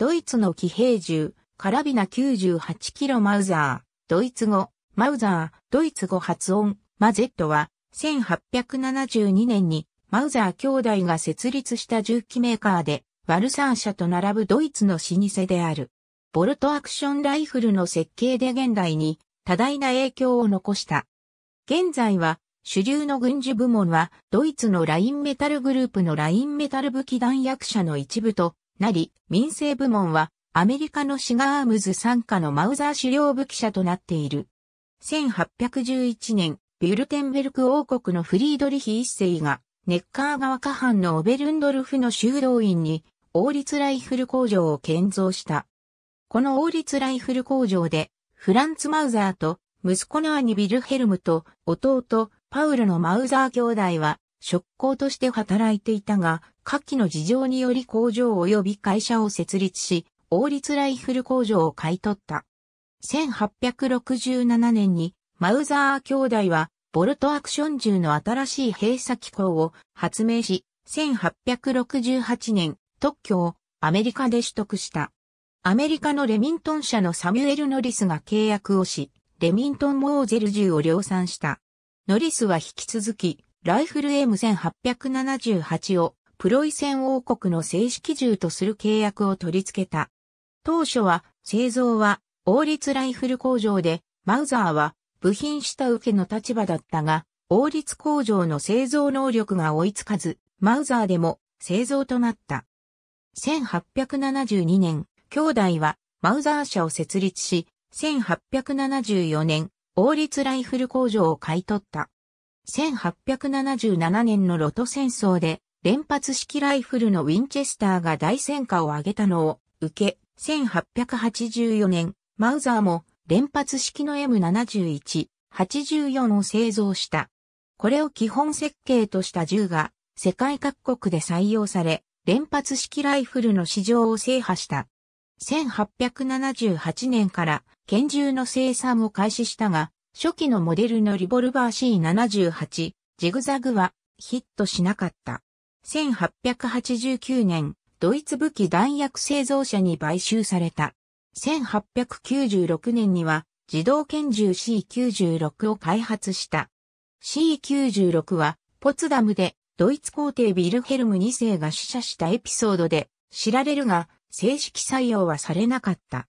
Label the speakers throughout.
Speaker 1: ドイツの騎兵銃、カラビナ9 8キロマウザー、ドイツ語、マウザー、ドイツ語発音、マゼットは、1872年に、マウザー兄弟が設立した銃器メーカーで、ワルサー社と並ぶドイツの老舗である。ボルトアクションライフルの設計で現代に多大な影響を残した。現在は主流の軍事部門はドイツのラインメタルグループのラインメタル武器弾薬者の一部となり、民生部門はアメリカのシガームズ傘下のマウザー狩猟部記者となっている。1811年、ビュルテンベルク王国のフリードリヒ一世が、ネッカー川下藩のオベルンドルフの修道院に、王立ライフル工場を建造した。この王立ライフル工場で、フランツ・マウザーと、息子の兄ビルヘルムと、弟、パウルのマウザー兄弟は、職工として働いていたが、下記の事情により工場及び会社を設立し、王立ライフル工場を買い取った。1867年に、マウザー兄弟は、ボルトアクション銃の新しい閉鎖機構を発明し、1868年、特許をアメリカで取得した。アメリカのレミントン社のサミュエル・ノリスが契約をし、レミントン・モーゼル銃を量産した。ノリスは引き続き、ライフル M1878 をプロイセン王国の正式銃とする契約を取り付けた。当初は、製造は王立ライフル工場で、マウザーは部品下請けの立場だったが、王立工場の製造能力が追いつかず、マウザーでも製造となった。1872年、兄弟はマウザー社を設立し、1874年、王立ライフル工場を買い取った。1877年のロト戦争で連発式ライフルのウィンチェスターが大戦果を上げたのを受け、1884年、マウザーも連発式の M71、84を製造した。これを基本設計とした銃が世界各国で採用され、連発式ライフルの市場を制覇した。1878年から拳銃の生産を開始したが、初期のモデルのリボルバー C78、ジグザグはヒットしなかった。1889年、ドイツ武器弾薬製造者に買収された。1896年には自動拳銃 C96 を開発した。C96 はポツダムでドイツ皇帝ビルヘルム2世が死者したエピソードで知られるが正式採用はされなかった。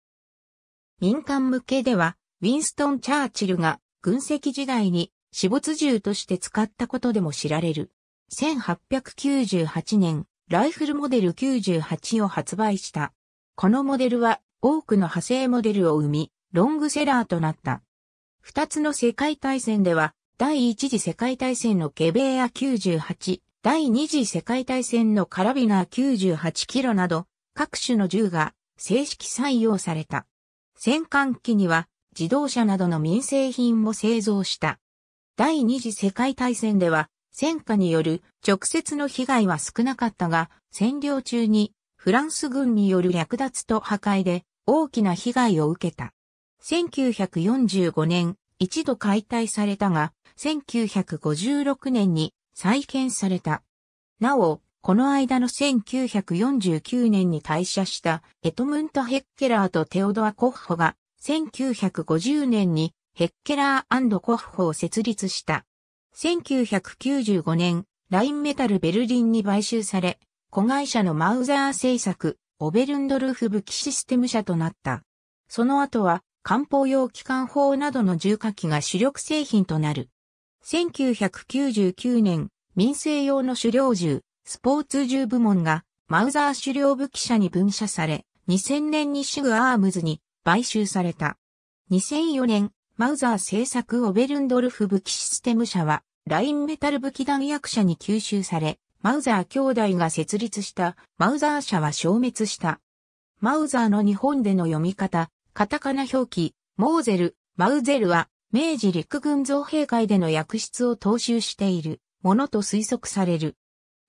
Speaker 1: 民間向けではウィンストン・チャーチルが軍籍時代に死没銃として使ったことでも知られる。1898年、ライフルモデル98を発売した。このモデルは多くの派生モデルを生み、ロングセラーとなった。二つの世界大戦では、第一次世界大戦のケベーア98、第二次世界大戦のカラビナー98キロなど、各種の銃が正式採用された。戦艦機には自動車などの民生品も製造した。第二次世界大戦では戦火による直接の被害は少なかったが、占領中にフランス軍による略奪と破壊で大きな被害を受けた。1945年、一度解体されたが、1956年に再建された。なお、この間の1949年に退社したエトムント・ヘッケラーとテオドア・コッホが1950年にヘッケラーコッホを設立した。1995年、ラインメタルベルリンに買収され、子会社のマウザー製作、オベルンドルフ武器システム社となった。その後は、漢方用機関砲などの重火器が主力製品となる。1999年、民生用の狩猟銃、スポーツ銃部門が、マウザー狩猟武器社に分社され、2000年にシグアームズに買収された。2004年、マウザー製作オベルンドルフ武器システム社は、ラインメタル武器弾薬者に吸収され、マウザー兄弟が設立したマウザー社は消滅した。マウザーの日本での読み方、カタカナ表記、モーゼル、マウゼルは、明治陸軍造兵会での役室を踏襲しているものと推測される。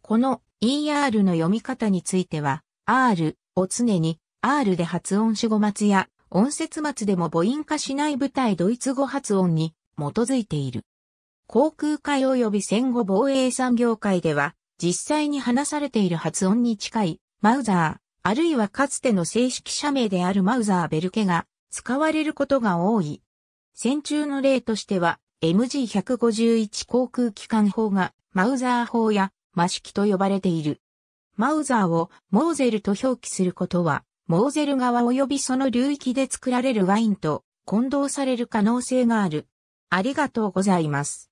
Speaker 1: この ER の読み方については、R を常に R で発音し語末や音節末でも母音化しない舞台ドイツ語発音に基づいている。航空界及び戦後防衛産業界では、実際に話されている発音に近い、マウザー、あるいはかつての正式社名であるマウザーベルケが使われることが多い。戦中の例としては、MG151 航空機関法がマウザー法やマシキと呼ばれている。マウザーをモーゼルと表記することは、モーゼル側及びその流域で作られるワインと混同される可能性がある。ありがとうございます。